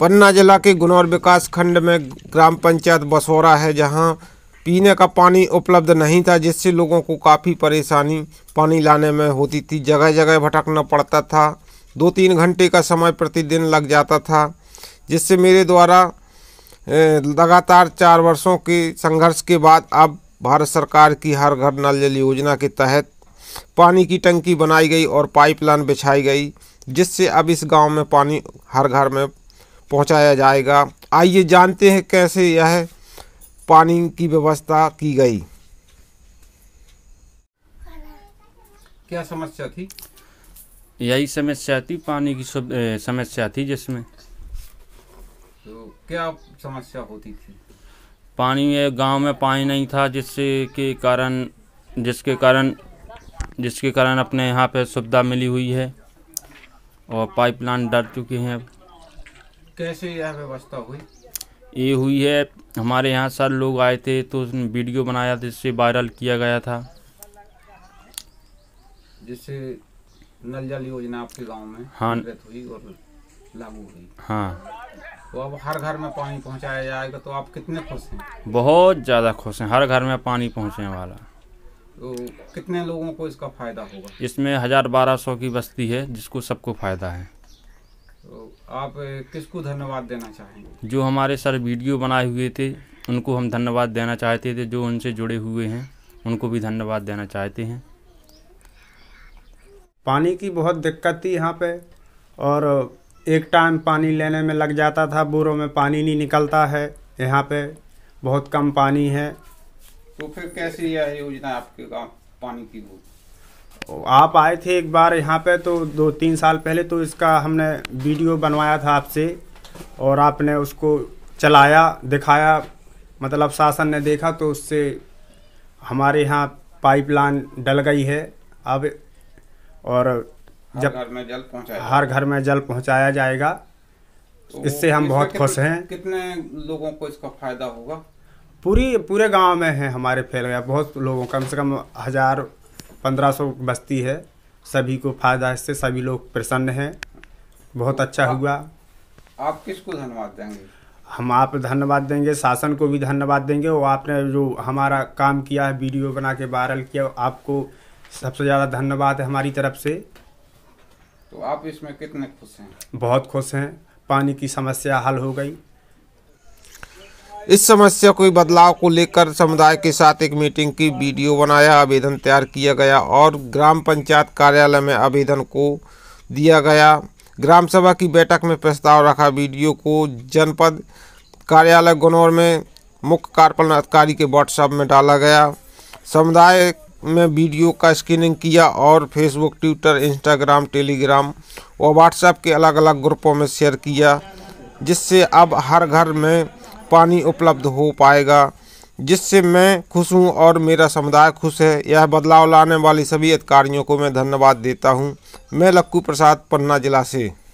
पन्ना जिला के गुनौर विकास खंड में ग्राम पंचायत बसौरा है जहां पीने का पानी उपलब्ध नहीं था जिससे लोगों को काफ़ी परेशानी पानी लाने में होती थी जगह जगह भटकना पड़ता था दो तीन घंटे का समय प्रतिदिन लग जाता था जिससे मेरे द्वारा लगातार चार वर्षों के संघर्ष के बाद अब भारत सरकार की हर घर नल जल योजना के तहत पानी की टंकी बनाई गई और पाइपलाइन बिछाई गई जिससे अब इस गांव में पानी हर घर में पहुंचाया जाएगा आइए जानते हैं कैसे यह पानी की व्यवस्था की गई क्या समस्या थी यही समस्या थी पानी की समस्या थी जिसमें तो क्या समस्या होती थी पानी में गांव में पानी नहीं था जिससे के कारण जिसके कारण जिसके कारण अपने यहाँ पे सुविधा मिली हुई है और पाइपलाइन डर चुके हैं अब कैसे यह व्यवस्था हुई ये हुई है हमारे यहाँ सर लोग आए थे तो उसने वीडियो बनाया जिससे वायरल किया गया था जिससे नल जल योजना आपके गांव में हाँ हुई और लागू हुई हाँ तो अब हर घर में पानी पहुंचाया जाएगा तो आप कितने खुश हैं बहुत ज़्यादा खुश हैं हर घर में पानी पहुँचने वाला तो कितने लोगों को इसका फ़ायदा होगा इसमें हज़ार बारह सौ की बस्ती है जिसको सबको फ़ायदा है तो आप किसको धन्यवाद देना चाहेंगे जो हमारे सर वीडियो बनाए हुए थे उनको हम धन्यवाद देना चाहते थे जो उनसे जुड़े हुए हैं उनको भी धन्यवाद देना चाहते हैं पानी की बहुत दिक्कत थी यहाँ पे और एक टाइम पानी लेने में लग जाता था बोरों में पानी नहीं निकलता है यहाँ पे बहुत कम पानी है तो फिर कैसी यह योजना आपके गाँव पानी की वो आप आए थे एक बार यहाँ पे तो दो तीन साल पहले तो इसका हमने वीडियो बनवाया था आपसे और आपने उसको चलाया दिखाया मतलब शासन ने देखा तो उससे हमारे यहाँ पाइपलाइन डल गई है अब और जब हर घर में जल पहुँचाया हर घर में जल पहुँचाया जाएगा तो इससे हम बहुत खुश हैं कितने लोगों को इसका फायदा होगा पूरी पूरे गांव में है हमारे फैल गया बहुत लोगों कम से कम हजार पंद्रह सौ बस्ती है सभी को फायदा इससे सभी लोग प्रसन्न हैं बहुत अच्छा आप, हुआ आप किसको धन्यवाद देंगे हम आप धन्यवाद देंगे शासन को भी धन्यवाद देंगे और आपने जो हमारा काम किया है वीडियो बना के वायरल किया आपको सबसे ज़्यादा धन्यवाद है हमारी तरफ से तो आप इसमें कितने खुश हैं बहुत खुश हैं पानी की समस्या हल हो गई इस समस्या को बदलाव को लेकर समुदाय के साथ एक मीटिंग की वीडियो बनाया आवेदन तैयार किया गया और ग्राम पंचायत कार्यालय में आवेदन को दिया गया ग्राम सभा की बैठक में प्रस्ताव रखा वीडियो को जनपद कार्यालय गनौर में मुख्य कार्यपालन अधिकारी के व्हाट्सएप में डाला गया समुदाय में वीडियो का स्क्रीनिंग किया और फेसबुक ट्विटर इंस्टाग्राम टेलीग्राम और व्हाट्सएप के अलग अलग ग्रुपों में शेयर किया जिससे अब हर घर में पानी उपलब्ध हो पाएगा जिससे मैं खुश हूँ और मेरा समुदाय खुश है यह बदलाव लाने वाली सभी अधिकारियों को मैं धन्यवाद देता हूँ मैं लक्कू प्रसाद पन्ना जिला से